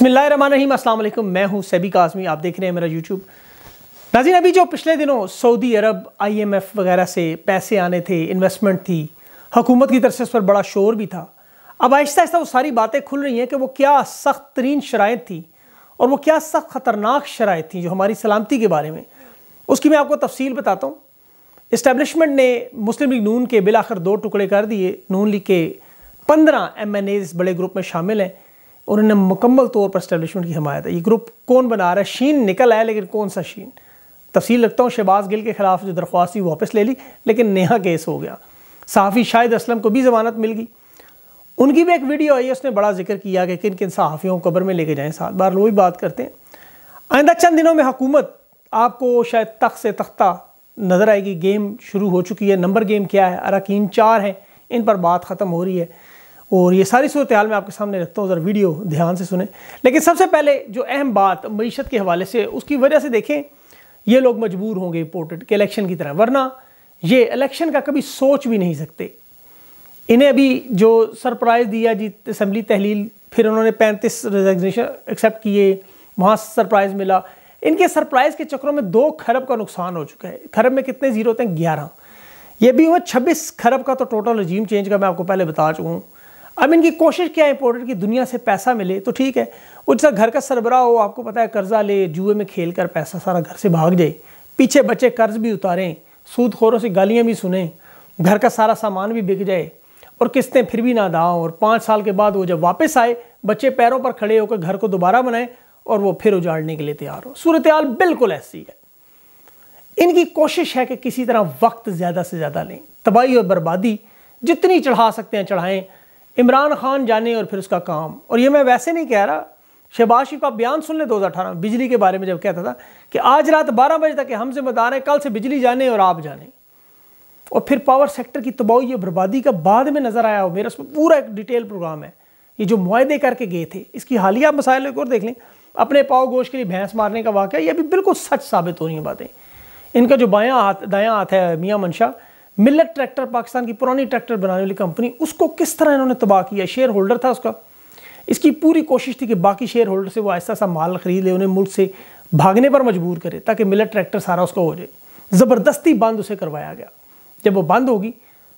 बसमिलीम अल्लाम मैं हूँ सैबी काजमी आप देख रहे हैं मेरा यूट्यूब नाजीन अभी जो पिछले दिनों सऊदी अरब आईएमएफ वगैरह से पैसे आने थे इन्वेस्टमेंट थी हुकूमत की तरफ से उस पर बड़ा शोर भी था अब आहिस्ता आहिस्ता वो सारी बातें खुल रही हैं कि वो क्या सख्त तरीन शराय थी और वो क्या सख्त ख़तरनाक शराय थी जो हमारी सलामती के बारे में उसकी मैं आपको तफसील बताता हूँ इस्टेबलिशमेंट ने मुस्लिम लीग नून के बिल आखिर दो टुकड़े कर दिए नून लीग के पंद्रह एम एन एज बड़े ग्रुप में शामिल हैं और इन्हें मुकम्मल तौर पर इस्टेबलिशमेंट की हमायत है ये ग्रुप कौन बना रहा है शीन निकल आया लेकिन कौन सा शीन तफसील रखता हूँ शहबाज गिल के खिलाफ जो दरख्वास्त थी वापस ले ली लेकिन नेहा केस हो गया सहाफ़ी शाहिद असलम को भी ज़मानत मिल गई उनकी भी एक वीडियो आई है उसने बड़ा जिक्र किया कि किन किन सहाफ़ियों को कब्र में लेके जाएँ सात बार वही बात करते हैं आइंदा चंद दिनों में हुकूमत आपको शायद तख्त से तख्ता नज़र आएगी गेम शुरू हो चुकी है नंबर गेम क्या है अरकान चार हैं इन पर बात ख़त्म हो रही है और ये सारी सूरत हाल मैं आपके सामने रखता हूँ ज़रा वीडियो ध्यान से सुने लेकिन सबसे पहले जो अहम बात मीशत के हवाले से उसकी वजह से देखें ये लोग मजबूर होंगे इम्पोर्टेड के इलेक्शन की तरह वरना ये इलेक्शन का कभी सोच भी नहीं सकते इन्हें अभी जो सरप्राइज़ दिया जी असम्बली तहलील फिर उन्होंने पैंतीस रिजग्नेशन एक्सेप्ट किए वहाँ सरप्राइज़ मिला इनके सरप्राइज़ के चक्रों में दो खरब का नुकसान हो चुका है खरब में कितने ज़ीरो होते हैं ग्यारह ये भी हुआ छब्बीस खरब का तो टोटल रजीम चेंज का मैं आपको पहले बता चुका हूँ अब इनकी कोशिश क्या है इंपोर्टर की दुनिया से पैसा मिले तो ठीक है उसका घर का सरबरा हो आपको पता है कर्जा ले जुए में खेल कर पैसा सारा घर से भाग जाए पीछे बच्चे कर्ज भी उतारें सूदखोरों से गालियाँ भी सुने घर का सारा सामान भी बिक जाए और किस्तें फिर भी ना दाओ और पाँच साल के बाद वो जब वापस आए बच्चे पैरों पर खड़े होकर घर को दोबारा बनाए और वो फिर उजाड़ने के लिए तैयार हो सूरत हाल बिल्कुल ऐसी है इनकी कोशिश है कि किसी तरह वक्त ज़्यादा से ज़्यादा लें तबाही और बर्बादी जितनी चढ़ा सकते हैं चढ़ाएं इमरान खान जाने और फिर उसका काम और ये मैं वैसे नहीं कह रहा शहबाज शरीफ का बयान सुन ले 2018 बिजली के बारे में जब कहता था कि आज रात 12 बजे तक हम जिम्मेदार हैं कल से बिजली जाने और आप जाने और फिर पावर सेक्टर की तबाही और बर्बादी का बाद में नज़र आया हो मेरा उसमें पूरा एक डिटेल प्रोग्राम है ये जो मुआदे करके गए थे इसकी हालिया मसाइल एक और देख लें अपने पाव गोश के लिए भैंस मारने का वाक़ ये भी बिल्कुल सच साबित हो रही हैं बातें इनका जो बायाँ हाथ दायाँ हाथ है मियाँ मनशा मिलत ट्रैक्टर पाकिस्तान की पुरानी ट्रैक्टर बनाने वाली कंपनी उसको किस तरह इन्होंने तबाह किया शेयर होल्डर था उसका इसकी पूरी कोशिश थी कि बाकी शेयर होल्डर से वो ऐसा ऐसा माल खरीद ले उन्हें मुल्क से भागने पर मजबूर करे ताकि मिलत ट्रैक्टर सारा उसका हो जाए ज़बरदस्ती बंद उसे करवाया गया जब वो बंद होगी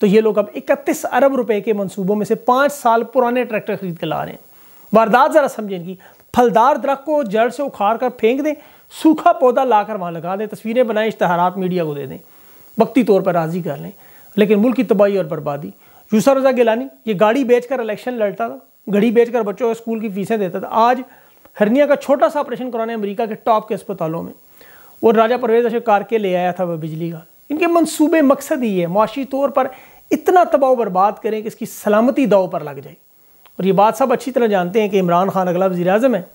तो ये लोग अब इकतीस अरब रुपये के मंसूबों में से पाँच साल पुराने ट्रैक्टर खरीद के ला रहे हैं वारदात ज़रा समझें कि फलदार दरख्त को जड़ से उखाड़ कर फेंक दें सूखा पौधा लाकर वहाँ लगा दें तस्वीरें बनाएं इश्तहार मीडिया को दे दें वक्ती तौर पर राज़ी कर लें लेकिन मुल्क की तबाही और बर्बादी यूसर रजा गिलानी ये गाड़ी बेचकर इलेक्शन लड़ता था घड़ी बेचकर बच्चों को स्कूल की फीसें देता था आज हरनिया का छोटा सा ऑपरेशन कराने अमेरिका के टॉप के अस्पतालों में और राजा परवेज कार कारके ले आया था वह बिजली का इनके मनसूबे मकसद ही है मुआशी तौर पर इतना तबाह बर्बाद करें कि इसकी सलामती दाव पर लग जाए और ये बात सब अच्छी तरह जानते हैं कि इमरान खान अगला वजी अजम है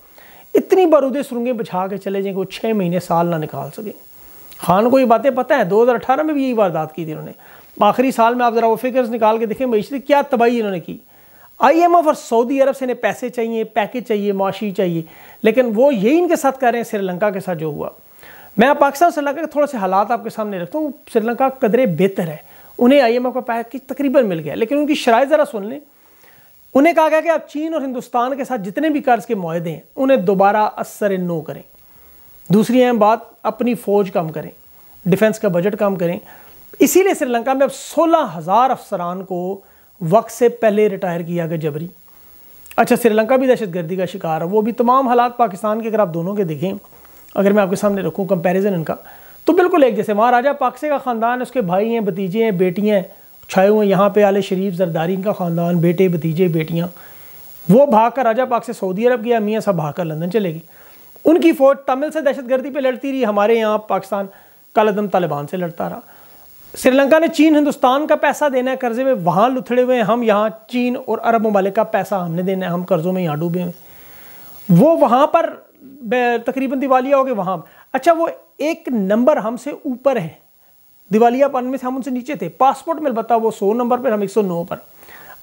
इतनी बारूद सुरंगें बिछा के चले जाएँ कि वो छः महीने साल ना निकाल सकें खान को ये बातें पता है 2018 में भी यही वारदात की थी इन्होंने आखिरी साल में आप ज़रा वो फिगर्स निकाल के देखें मीशत क्या तबाही इन्होंने की आई एम एफ और सऊदी अरब से इन्हें पैसे चाहिए पैकेज चाहिए मुआशी चाहिए लेकिन वो यही इनके साथ कर रहे हैं श्रीलंका के साथ जो हुआ मैं पाकिस्तान श्रीलंका के थोड़े से हालात आपके सामने रखता हूँ श्रीलंका कदरे बेहतर है उन्हें आई एम एफ का पैकेज तकरीबन मिल गया लेकिन उनकी शराय ज़रा सुन लें उन्हें कहा गया कि आप चीन और हिंदुस्तान के साथ जितने भी कर्ज के माहदे हैं उन्हें दोबारा असर नो करें दूसरी अहम बात अपनी फ़ौज कम करें डिफेंस का बजट कम करें इसीलिए श्रीलंका में अब सोलह हज़ार अफसरान को वक्त से पहले रिटायर किया गया जबरी अच्छा श्रीलंका भी दहशत गर्दी का शिकार है वो भी तमाम हालात पाकिस्तान के अगर आप दोनों के देखें अगर मैं आपके सामने रखूँ कंपेरिजन इनका तो बिल्कुल एक जैसे महाराजा पाकसे का ख़ानदान उसके भाई हैं भतीजे हैं बेटियाँ छाए हुए यहाँ पे आले शरीफ जरदारी का ख़ानदान बेटे भतीजे बेटियाँ वो भाग कर राजा पाक से सऊदी अरब गया मियाँ सब भाग कर लंदन चले गए उनकी फ़ौज तमिल से दहशतगर्दी पर लड़ती रही हमारे यहाँ पाकिस्तान कलदम तालिबान से लड़ता रहा श्रीलंका ने चीन हिंदुस्तान का पैसा देना है कर्जे में वहाँ लुथड़े हुए हैं हम यहाँ चीन और अरब ममालिक का पैसा हमने देना है हम कर्ज़ों में यहाँ डूबे हुए वो वहाँ पर तकरीबन दिवालिया हो गए वहाँ अच्छा वो एक नंबर हमसे ऊपर है दिवालियापन में से हम उनसे नीचे थे पासपोर्ट में बता वो सौ नंबर पर हम एक सौ नौ पर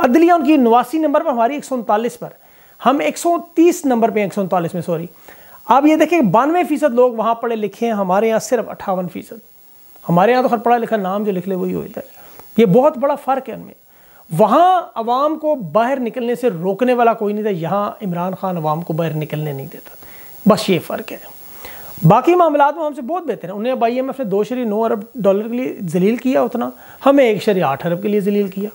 अदलिया उनकी नवासी नंबर पर हमारी एक पर हम एक सौ तीस नंबर पर एक सौ में सॉरी अब ये देखें बानवे फीसद लोग वहाँ पढ़े लिखे हैं हमारे यहाँ सिर्फ अट्ठावन फीसद हमारे यहाँ तो हर पढ़ा लिखा नाम जो लिख ले वही होता है ये बहुत बड़ा फ़र्क है उनमें वहाँ अवाम को बाहर निकलने से रोकने वाला कोई नहीं था यहाँ इमरान खान आवाम को बाहर निकलने नहीं देता बस ये फ़र्क है बाकी मामला में हमसे बहुत बेहतर है उन्हें अब आई एम एफ ने दो शरी नौ अरब डॉलर के लिए जलील किया उतना हमें एक शरी आठ अरब के लिए जलील किया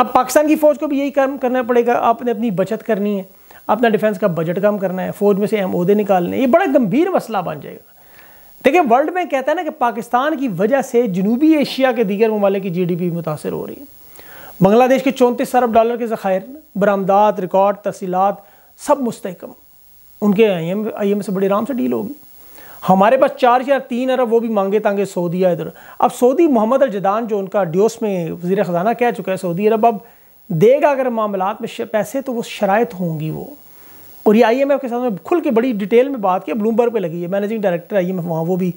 अब पाकिस्तान की फ़ौज को भी यही काम करना पड़ेगा आपने अपनी बचत करनी है अपना डिफेंस का बजट कम करना है फौज में से अहम अहदे निकालने ये बड़ा गंभीर मसला बन जाएगा देखिए वर्ल्ड में कहता है ना कि पाकिस्तान की वजह से जनूबी एशिया के दीगर ममालिक की जी डी पी मुतासर हो रही है बांग्लादेश के चौंतीस अरब डॉलर के ज़खायर बरामदात रिकॉर्ड तहसीलत सब मुस्तकम उनके आई एम आई एम से बड़े आराम से डील होगी हमारे पास चार या तीन अरब वो भी मांगे तांगे सऊदिया इधर अब सऊदी मोहम्मद जदान जो उनका ड्योस में वजीर ख़जाना कह चुका है सऊदी अरब अब देगा अगर मामला में पैसे तो वो शरात होंगी वो और ये आई के साथ में खुल के बड़ी डिटेल में बात की ब्लूमबर्ग पे लगी है मैनेजिंग डायरेक्टर आई एम वहाँ वो भी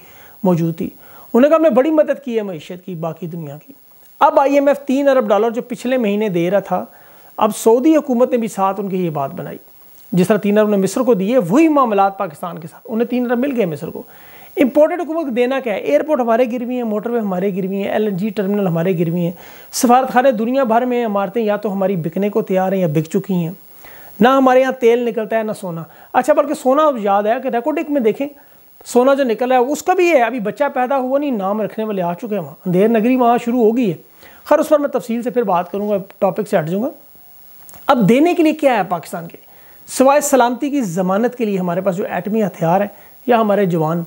मौजूद थी उन्होंने कहा हमने बड़ी मदद की है मीशत की बाकी दुनिया की अब आई एम एफ़ तीन अरब डॉलर जो पिछले महीने दे रहा था अब सऊदी हुकूमत ने भी साथ उनकी ये बात बनाई जिस तरह तीन अरब ने मिस्र को दिए वही मामला पाकिस्तान के साथ उन्हें तीन अरब मिल गए मिस्र को इंपोर्टेड हुकूमत देना क्या है एयरपोर्ट हमारे गिरवी हैं मोटरवे हमारे गिरवी हैं एलएनजी टर्मिनल हमारे गिरवी हैं सफारतखाने दुनिया भर में इमारतें या तो हमारी बिकने को तैयार हैं या बिक चुकी हैं ना हमारे यहाँ तेल निकलता है ना सोना अच्छा बल्कि सोना अब याद आया कि रेकोडिक में देखें सोना जो निकल रहा है उसका भी है अभी बच्चा पैदा हुआ नहीं नाम रखने वाले आ चुके हैं वहाँ अंधेर नगरी वहाँ शुरू होगी है खैर उस पर मैं तफसील से फिर बात करूँगा टॉपिक से हट जाऊँगा अब देने के लिए क्या है पाकिस्तान के सिवाय सलामती की ज़मानत के लिए हमारे पास जो एटमी हथियार है या हमारे जवान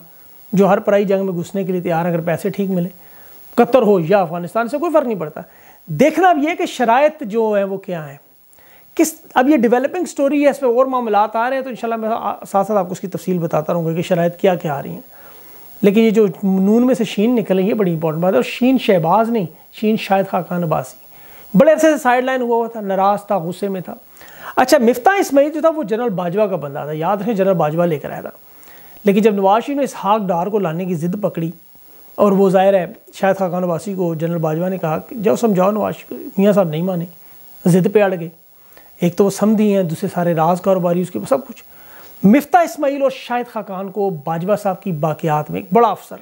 जो हर पराई जंग में घुसने के लिए तैयार अगर पैसे ठीक मिले कतर हो या अफगानिस्तान से कोई फ़र्क नहीं पड़ता देखना अब यह कि शरात जो है वो क्या है किस अब ये डेवलपिंग स्टोरी है इस पर और मामला आ रहे हैं तो इन मैं साथ साथ आपको उसकी तफसील बताता रहूँगा कि शरात क्या क्या आ रही हैं लेकिन ये जो नून में से शीन निकले ये बड़ी इंपॉर्टेंट बात है और शीन शहबाज नहीं शीन शायद खाकान बासी बड़े अरसे से साइड लाइन हुआ हुआ था नाराज़ था गुस्से में था अच्छा मिफ्ता इसमें जो था वो जनरल बाजवा का बंदा था याद रखें जनरल बाजवा लेकर आया था लेकिन जब नवाज शरीफ ने हाक डार को लाने की ज़िद पकड़ी और वो ज़ाहिर है शायद खाकान वासी को जनरल बाजवा ने कहा कि जब समझाओ नवाज शरीफ मियाँ साहब नहीं माने ज़िद पे अड़ गए एक तो वो समझी हैं दूसरे सारे राज कारोबारी उसके सब कुछ मिफ्ता इसमाइल और शाहिद खाकान को बाजवा साहब की बाक़ियात में एक बड़ा अफसर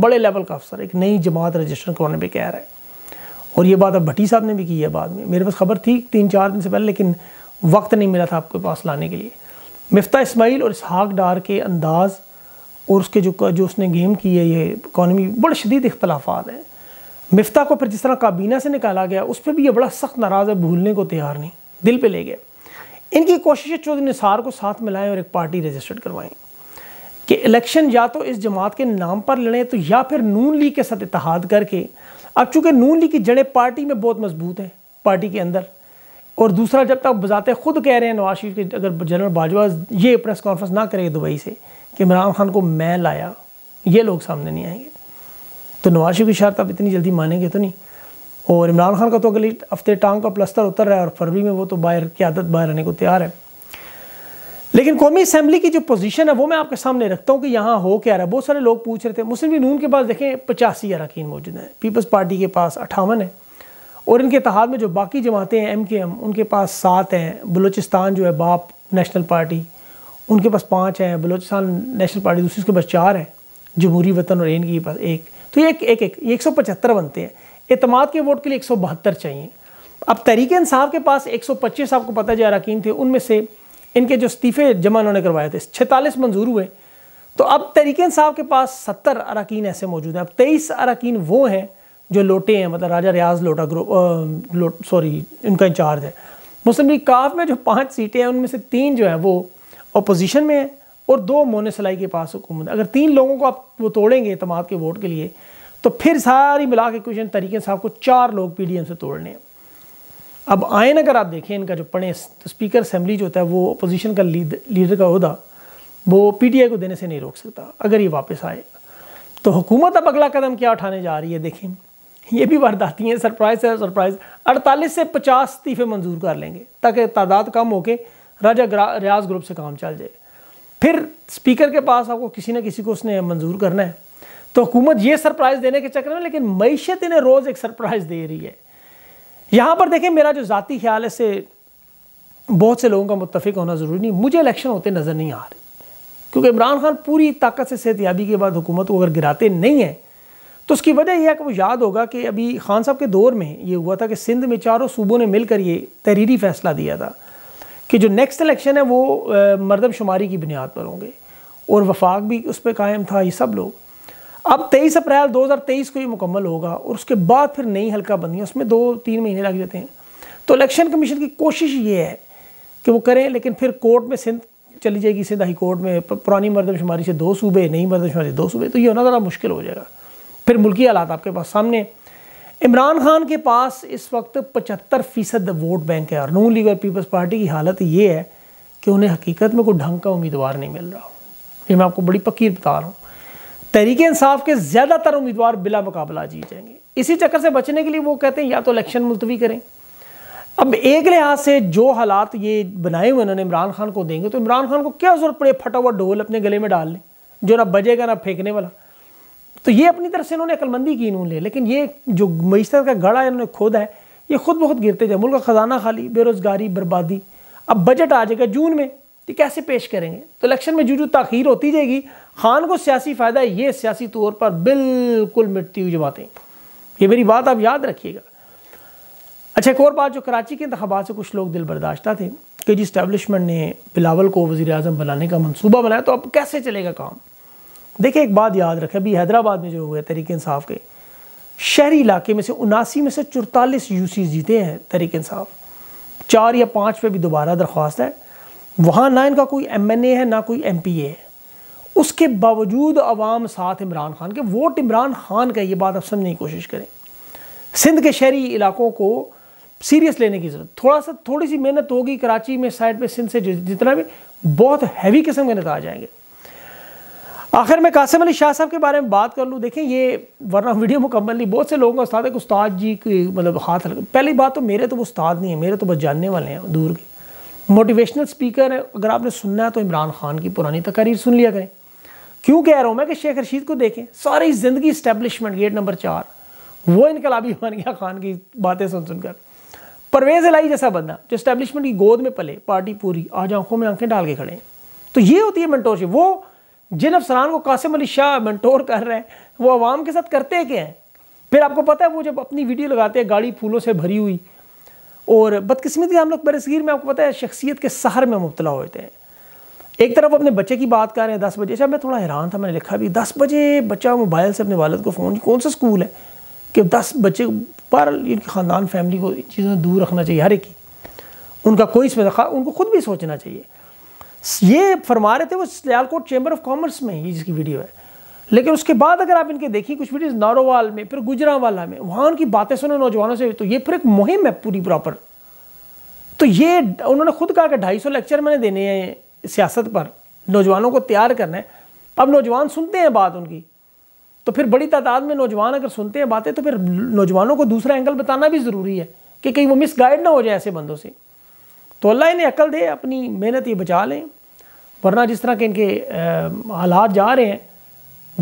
बड़े लेवल का अफसर एक नई जमात रजिस्टर करवाने पर कह रहा है और ये बात अब भट्टी साहब ने भी की है बाद में मेरे पास खबर थी तीन चार दिन से पहले लेकिन वक्त नहीं मिला था आपके पास लाने के लिए मफ्ता इसमाइल और इसहाक डार के अंदाज़ और उसके जो जो उसने गेम की है ये इकानमी बड़े शदीद इख्तलाफा हैं मफ्ता को फिर जिस तरह काबीना से निकाला गया उस पर भी यह बड़ा सख्त नाराज़ है भूलने को तैयार नहीं दिल पर ले गए इनकी कोशिशें चौधरी निसार को साथ मिलाएं और एक पार्टी रजिस्टर्ड करवाएँ कि इलेक्शन या तो इस जमात के नाम पर लड़ें तो या फिर नून लीग के साथ इतिहाद करके अब चूँकि नून लीग की जड़ें पार्टी में बहुत मजबूत हैं पार्टी के अंदर और दूसरा जब तक बजाते खुद कह रहे हैं नवाज शरीफ के अगर जनरल बाजवा ये प्रेस कॉन्फ्रेंस ना करेंगे दुबई से कि इमरान खान को मैं लाया ये लोग सामने नहीं आएंगे तो नवाज शरीफ की शर्त आप इतनी जल्दी मानेंगे तो नहीं और इमरान खान का तो अगले हफ्ते टांग का प्लस्तर उतर रहा है और फरवरी में वो तो बाहर की आदत बाहर आने को तैयार है लेकिन कौमी असम्बली की जो पोजीशन है वो मैं आपके सामने रखता हूँ कि यहाँ हो क्या रहा है बहुत सारे लोग पूछ रहे थे मुस्लिम नून के पास देखें पचासी अरकान मौजूद हैं पीपल्स पार्टी के पास अठावन है और इनके तहत में जो बाकी जमातें हैं एम के एम उनके पास सात हैं बलूचिस्तान जो है बाप नेशनल पार्टी उनके पास पाँच हैं बलूचिस्तान नेशनल पार्टी दूसरी उसके पास चार हैं जमहूरी वतन और इनके पास एक तो ये एक एक एक एक सौ पचहत्तर बनते हैं अतमाद के वोट के लिए एक सौ बहत्तर चाहिए अब तरीके इंसाफ के पास एक सौ पच्चीस आपको पता जो अरकान थे उनमें से इनके जो इस्तीफ़े जमा उन्होंने करवाए थे छतालीस मंजूर हुए तो अब तरीके इंसाफ के पास सत्तर अरकान ऐसे मौजूद हैं अब तेईस अरकान वो हैं जो लोटे हैं मतलब राजा रियाज लोटा ग्रुप लोट सॉरी उनका इंचार्ज है मुस्लिम लीग काफ में जो पाँच सीटें हैं उनमें से तीन जो हैं वो अपोजिशन में हैं और दो मोन सलाई के पास हुकूमत अगर तीन लोगों को आप वो तोड़ेंगे तमाम के वोट के लिए तो फिर सारी मिला के क्वेश्चन तरीके से आपको चार लोग पी से तोड़ने हैं अब आयन अगर आप देखें इनका जो पढ़े तो स्पीकर असम्बली जो होता है वो अपोजिशन का लीड लीडर का अहदा वो आई को देने से नहीं रोक सकता अगर ये वापस आए तो हुकूमत अब अगला कदम क्या उठाने जा रही है देखें ये भी वारदाती हैं सरप्राइज़ है सरप्राइज़ अड़तालीस से पचास इस्तीफे मंजूर कर लेंगे ताकि तादाद कम होके राजा रियाज ग्रुप से काम चल जाए फिर स्पीकर के पास आपको किसी ना किसी को उसने मंजूर करना है तो हुकूमत ये सरप्राइज़ देने के चक्कर में लेकिन मीशत इन्हें रोज़ एक सरप्राइज़ दे रही है यहाँ पर देखें मेरा जो ज़ाती ख्याल है से बहुत से लोगों का मुतफिक होना ज़रूरी नहीं मुझे इलेक्शन होते नज़र नहीं आ रहे क्योंकि इमरान खान पूरी ताकत से सेहतियाबी के बाद हुकूमत को अगर गिराते नहीं हैं तो उसकी वजह यह है कि वो याद होगा कि अभी खान साहब के दौर में ये हुआ था कि सिंध में चारों सूबों ने मिलकर ये तहरीरी फैसला दिया था कि जो नेक्स्ट इलेक्शन है वो मरदमशुमारी की बुनियाद पर होंगे और वफाक भी उस पर कायम था ये सब लोग अब 23 अप्रैल 2023 को ये मुकम्मल होगा और उसके बाद फिर नई हल्का बंदी उसमें दो तीन महीने लग जाते हैं तो इलेक्शन कमीशन की कोशिश ये है कि वो करें लेकिन फिर कोर्ट में सिंध चली जाएगी सिंध हाई कोर्ट में पुरानी मरदमशुमारी से दो सूबे नई मरदमशुमारी से दो सूबे तो ये होना ज़रा मुश्किल हो जाएगा फिर मुल्की हालात आपके पास सामने इमरान खान के पास इस वक्त पचहत्तर फ़ीसद वोट बैंक है और नू लीग और पीपल्स पार्टी की हालत ये है कि उन्हें हकीकत में कोई ढंग का उम्मीदवार नहीं मिल रहा ये मैं आपको बड़ी पकीर बता रहा हूँ तहरीक इंसाफ के ज़्यादातर उम्मीदवार बिला मुकाबला जीत जाएंगे इसी चक्कर से बचने के लिए वो कहते हैं या तो इलेक्शन मुलतवी करें अब एक लिहाज से जो हालात ये बनाए हुए उन्होंने इमरान खान को देंगे तो इमरान खान को क्या ज़रूरत पड़े फटा हुआ ढोल अपने गले में डाल लें जो ना बजेगा ना फेंकने वाला तो ये अपनी तरफ से इन्होंने अकलमंदी की इन्होंने लेकिन ये जो मीशत का गड़ा इन्होंने खोदा है ये खुद बहुत गिरते जाए मुल्क का ख़जाना खाली बेरोज़गारी बर्बादी अब बजट आ जाएगा जून में तो कैसे पेश करेंगे तो इलेक्शन में जो जो तखीर होती जाएगी खान को सियासी फ़ायदा ये सियासी तौर पर बिल्कुल मिटती हुई जमातें ये मेरी बात आप याद रखिएगा अच्छा एक और बात जो कराची के इंतबात से कुछ लोग दिल बर्दाश्ता थे कि जी इस्टेबलिशमेंट ने बिलावल को वज़ी अजम बनाने का मनसूबा बनाया तो अब कैसे चलेगा काम देखिए एक बात याद रखें अभी हैदराबाद में जो हुए है तरीके इंसाफ के शहरी इलाके में से उनासी में से चौतालीस यू जीते हैं तरीके इंसाफ चार या पाँच पे भी दोबारा दरख्वास्त है वहाँ ना इनका कोई एम एन ए है ना कोई एम पी ए है उसके बावजूद अवाम साथ इमरान खान के वोट इमरान खान का ये बात आप समझने की कोशिश करें सिंध के शहरी इलाकों को सीरियस लेने की ज़रूरत थोड़ा सा थोड़ी सी मेहनत होगी कराची में साइड पे सिंध से जितना भी बहुत हैवी किस्म के नतज आएंगे आखिर में कासिम अली शाह साहब के बारे में बात कर लूँ देखें ये वरना वीडियो मुकम्मल नहीं बहुत से लोगों का उस्ताद है कि उस्ताद जी की मतलब हाथ लग पहली बात तो मेरे तो वो उस्ताद नहीं है मेरे तो बस जानने वाले हैं दूर के मोटिवेशनल स्पीकर है अगर आपने सुनना है तो इमरान खान की पुरानी तकरीर सुन लिया करें क्यों कह रहा हूँ मैं कि शेख रशीद को देखें सारी ज़िंदगी इस्टेबलिशमेंट गेट नंबर चार वो इनकलाबी बन गया खान की बातें सुन सुनकर परवेज़ लाई जैसा बंदा जो इस्टेबलिशमेंट की गोद में पले पार्टी पूरी आज आंखों में आंखें डाल के खड़े हैं तो ये होती है मेंटोरशिप वो जिन अफसरान को कासिम अली शाह मेंटोर कर रहे हैं वो आवाम के साथ करते क्या हैं फिर आपको पता है वो जब अपनी वीडियो लगाते हैं गाड़ी फूलों से भरी हुई और बदकिस्मती हम लोग बरसगीर में आपको पता है शख्सियत के सहर में मुबतला होते हैं एक तरफ अपने बच्चे की बात कर रहे हैं दस बजे अच्छा मैं थोड़ा हैरान था मैंने लिखा भी दस बजे बच्चा मोबाइल से अपने वालद को फ़ोन कौन सा स्कूल है कि दस बच्चे पर इनके ख़ानदान फैमिली को इन चीज़ों से दूर रखना चाहिए हर एक ही उनका कोई इसमें उनको खुद भी सोचना चाहिए ये फरमा रहे थे वो सियालकोट चैम्बर ऑफ कॉमर्स में ही जिसकी वीडियो है लेकिन उसके बाद अगर आप इनके देखिए कुछ वीडियोस नारोवाल में फिर गुजरावाला में वहाँ उनकी बातें सुने नौजवानों से तो ये फिर एक मुहिम है पूरी प्रॉपर तो ये उन्होंने खुद कहा कि ढाई सौ लेक्चर मैंने देने हैं सियासत पर नौजवानों को तैयार करना है अब नौजवान सुनते हैं बात उनकी तो फिर बड़ी तादाद में नौजवान अगर सुनते हैं बातें तो फिर नौजवानों को दूसरा एंगल बताना भी ज़रूरी है कि कहीं वो मिसगाइड ना हो जाए ऐसे बंदों से तो अल्लाह इन्हें अकल दे अपनी मेहनत ये बचा लें वरना जिस तरह के इनके हालात जा रहे हैं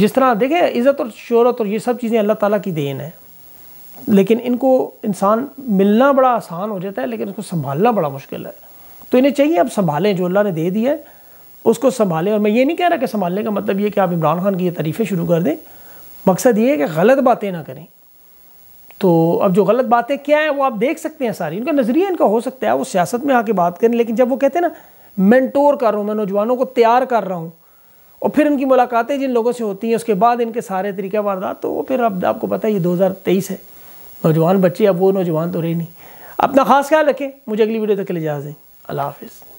जिस तरह देखें इज़्ज़त और शहरत और ये सब चीज़ें अल्लाह ताला की देन है लेकिन इनको इंसान मिलना बड़ा आसान हो जाता है लेकिन उसको संभालना बड़ा मुश्किल है तो इन्हें चाहिए आप संभालें जो अल्लाह ने दे दिया है उसको संभालें और मैं ये नहीं कह रहा कि संभालने का मतलब ये कि आप इमरान खान की ये तारीफ़ें शुरू कर दें मकसद ये है कि गलत बातें ना करें तो अब जो गलत बातें क्या है वो आप देख सकते हैं सारी उनका नज़रिया इनका हो सकता है वो सियासत में आके बात करें लेकिन जब वो कहते हैं ना मैंटोर कर रहा हूँ मैं नौजवानों को तैयार कर रहा हूँ और फिर इनकी मुलाकातें जिन लोगों से होती हैं उसके बाद इनके सारे तरीके वारदात तो वो फिर अब आपको पता है ये तेईस है नौजवान बच्चे अब वो नौजवान तो रहे नहीं अपना खास ख्याल रखें मुझे अगली वीडियो तक के लिए इजाज़ दें अल्लाह हाफिज़